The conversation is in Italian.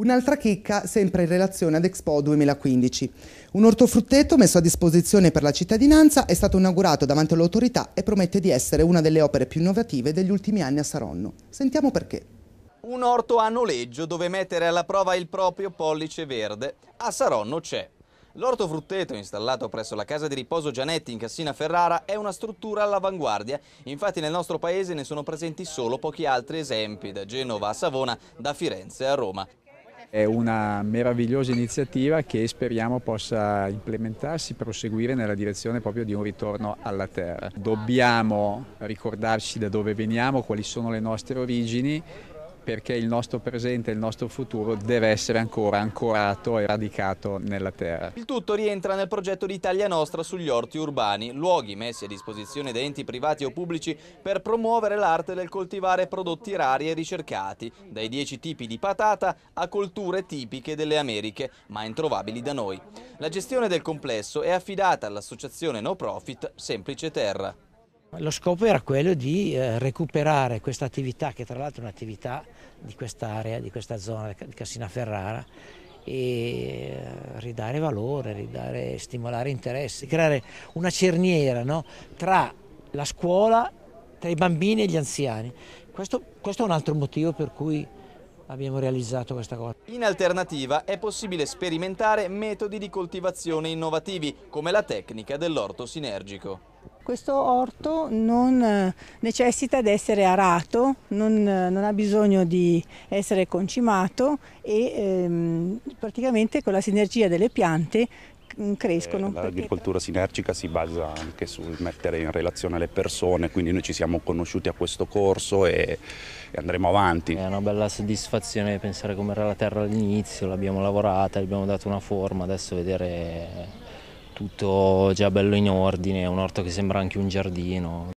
Un'altra chicca sempre in relazione ad Expo 2015. Un ortofrutteto messo a disposizione per la cittadinanza è stato inaugurato davanti all'autorità e promette di essere una delle opere più innovative degli ultimi anni a Saronno. Sentiamo perché un orto a noleggio dove mettere alla prova il proprio pollice verde. A Saronno c'è. L'orto frutteto installato presso la casa di riposo Gianetti in Cassina Ferrara è una struttura all'avanguardia, infatti nel nostro paese ne sono presenti solo pochi altri esempi, da Genova a Savona, da Firenze a Roma. È una meravigliosa iniziativa che speriamo possa implementarsi, proseguire nella direzione proprio di un ritorno alla terra. Dobbiamo ricordarci da dove veniamo, quali sono le nostre origini perché il nostro presente e il nostro futuro deve essere ancora ancorato e radicato nella terra. Il tutto rientra nel progetto di Italia Nostra sugli orti urbani, luoghi messi a disposizione da enti privati o pubblici per promuovere l'arte del coltivare prodotti rari e ricercati, dai 10 tipi di patata a colture tipiche delle Americhe, ma introvabili da noi. La gestione del complesso è affidata all'associazione no profit Semplice Terra. Lo scopo era quello di eh, recuperare questa attività, che tra l'altro è un'attività di quest'area, di questa zona di Cassina Ferrara, e eh, ridare valore, ridare, stimolare interessi, creare una cerniera no? tra la scuola, tra i bambini e gli anziani. Questo, questo è un altro motivo per cui abbiamo realizzato questa cosa. In alternativa è possibile sperimentare metodi di coltivazione innovativi come la tecnica dell'orto sinergico. Questo orto non eh, necessita di essere arato, non, eh, non, ha bisogno di essere concimato e ehm, praticamente con la sinergia delle piante mm, crescono. Eh, l'agricoltura sinergica si basa anche sul mettere in relazione le persone, quindi noi ci siamo conosciuti a questo corso e, e andremo avanti. È una bella soddisfazione pensare com'era la terra all'inizio, l'abbiamo lavorata, gli abbiamo dato una forma, adesso vedere tutto già bello in ordine, un orto che sembra anche un giardino.